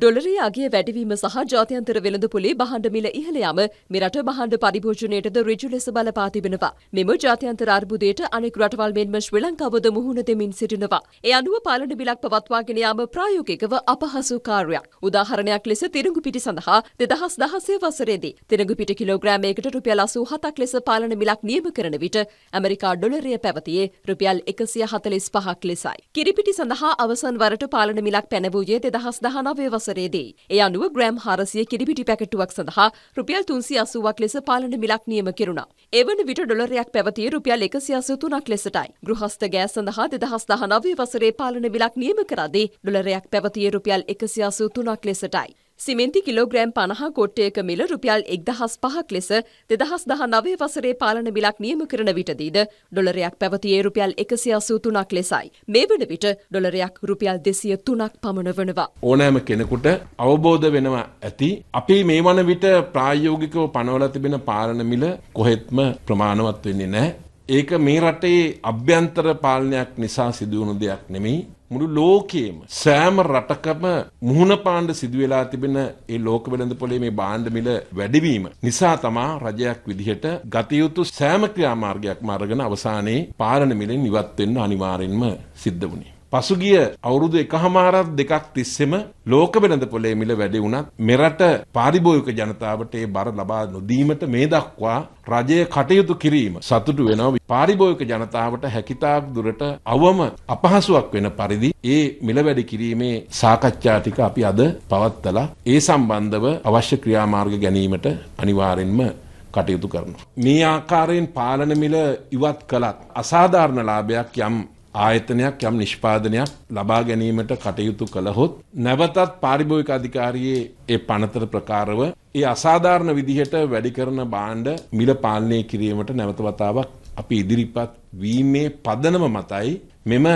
ඩොලරේ අගේ වැඩිවීම සහ ජාත්‍යන්තර වෙළඳ පොලේ බහණ්ඩ මිල ඉහළ යම මෙරට බහණ්ඩ පරිභෝජනයටද ඍජු ලෙස බලපා තිබෙනවා. මෙම ජාත්‍යන්තර අර්බුදයට අනෙක් රටවල් මෙන්ම ශ්‍රී ලංකාවද මුහුණ දෙමින් සිටිනවා. ඒ අනුව පාලන බිලක් පවත්වාගෙන යාම ප්‍රායෝගිකව අපහසු කාර්යයක්. උදාහරණයක් ලෙස තිරඟු පිටි සඳහා 2016 වසරේදී තිරඟු පිටි කිලෝග්‍රෑමයකට රුපියල් 87ක් ලෙස පාලන මිලක් නියම කරන විට ඇමරිකා ඩොලරය පැවතියේ රුපියල් 145ක් ලෙසයි. කිරිපිටි සඳහා අවසන් වරට පාලන මිලක් පැනවූයේ 2019 වසරේ වසරේදී. ඒ අනුව ග්‍රෑම් 400 කිරිපිටි පැකට්ටුවක් සඳහා රුපියල් 380ක් ලෙස පාලන මිලක් නියම කෙරුණා. එවන විට ඩොලරයක් පැවතිය රුපියල් 183ක් ලෙසටයි. ගෘහස්ත ගෑස් සඳහා 2019 වසරේ පාලන මිලක් නියම කරදී ඩොලරයක් පැවතිය රුපියල් 183ක් ලෙසටයි. සිමෙන්ති කිලෝග්‍රෑම් පණහා කොට්ටයක මිල රුපියල් එක්දහස් පහක් ලෙස දෙදහස් දහ නවය වසරේ පාලන මිලක් නියම කරන විටදීද ඩොලරයක් පැවතියේ රුපියල් එකසි අසූ තුනක් ලෙසයි. මේ වන විට ඩොලරයක් රුපියල් දෙසිය තුනක් පමණ වනවා. ඕනෑම කෙනෙකුට අවබෝධ වෙනවා ඇති. අපි මේ වන විට ප්‍රායෝගිකව පනවල තිබෙන පාලන මිල කොහෙත්ම ප්‍රමාණවත් වෙන්නේ නෑ. ඒක මේ රටේ අභ්‍යන්තර පාලනයක් නිසා සිදුවුණු දෙයක් නෙමෙයි. මුළු ලෝකයේම සෑම රටකම මුහුණ පාණ්ඩ සිදුවෙලා තිබෙන ඒ ලෝක වෙළඳ පොලේ මේ භාණ්ඩ මිල වැඩිවීම නිසා තමා රජයක් විදිහට ගතයුතු සෑම ක්‍රියාමාර්ගයක්ම අරගෙන අවසානයේ පාලන මිලෙන් ඉවත් වෙන්න අනිවාර්යෙන්ම සිද්ධ වුණේ. පසුගිය අවුරුදු එකහමාරක් දෙකක් තිස්සෙම ලෝක වෙළඳ පොලේ මිල වැඩි වුණත් මෙරට පාරිභෝගික ජනතාවට ඒ බර ලබා නොදීමට මේ දක්වා රජය කටයුතු කිරීම සතුටු වෙනවා පාරිභෝගික ජනතාවට හැකිතාක් දුරට අවම අපහසුවක් වෙන පරිදි ඒ මිල වැඩි කිරීමේ සාකච්ඡා ටික අපි අද පවත්තලා ඒ සම්බන්ධව අවශ්‍ය ක්‍රියාමාර්ග ගැනීමට අනිවාර්යෙන්ම කටයුතු කරනවා. මේ ආකාරයෙන් පාලන මිල ඉවත් කළත් අසාධාරණ ලාභයක් යම් ආයතනයක් යම් නිෂ්පාදනයක් ලබා ගැනීමට කටයුතු කළහොත් නැවතත් පාරිභෝගික අධිකාරියේ ඒ පනතර ප්‍රකාරව ඒ අසාධාරණ විදිහට වැඩි කරන බාණ්ඩ මිල පාලනය කිරීමට නැවත වතාවක් අපි ඉදිරිපත් වීමේ පදනම මතයි මෙම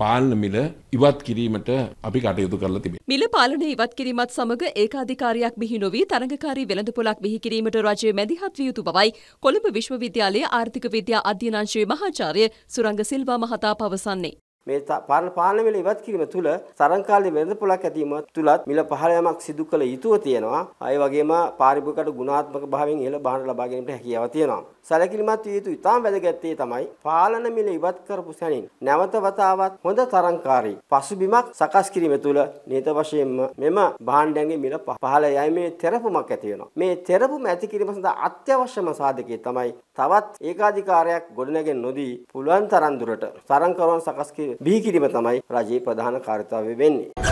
පාලන මිල ඉවත් කිරීමට අපි කටයුතු කරලා තිබේ. මිල පාලනය ඉවත් කිරීමත් සමග ඒකාධිකාරියක් බිහි නොවී තරඟකාරී වෙළඳපොලක් බිහි කිරීමට රජය මැදිහත් විය යුතු බවයි කොළඹ විශ්වවිද්‍යාලයේ ආර්ථික විද්‍යා අධ්‍යනාංශයේ මහාචාර්ය සුරංග සිල්වා මහතා පවසන්නේ. මේ පාලන වේල ඉවත් කිරීම තුළ තරංකාලීය වෙළඳපොලක් ඇතිවීම තුලත් මිල පහළ යමක් සිදු කළ යුතුව තියෙනවා. ඒ වගේම පාරිභෝගිකට ගුණාත්මක භාවයෙන් ඉහළ භාණ්ඩ ලබා ගැනීමට හැකියාව තියෙනවා. සැලකිලිමත් විය යුතු ඉතාම වැදගත් තමයි පාලන මිල ඉවත් කරපු සැනින් නැවත වතාවත් හොඳ තරංකාරී පසුබිමක් සකස් කිරීම තුළ නියත වශයෙන්ම මෙම භාණ්ඩයන්ගේ මිල පහළ යෑමේ තෙරපුමක් ඇති වෙනවා. මේ තෙරපුම ඇති කිරීම සඳහා අත්‍යවශ්‍යම සාධකයේ තමයි තවත් ඒකාධිකාරයක් ගොඩනැගෙන නොදී පුළුවන් තරම් දුරට තරංකරුවන් සකස් කිරීම බිහිකිරීම තමයි රජයේ ප්‍රධාන කාර්යතාවය වෙන්නේ.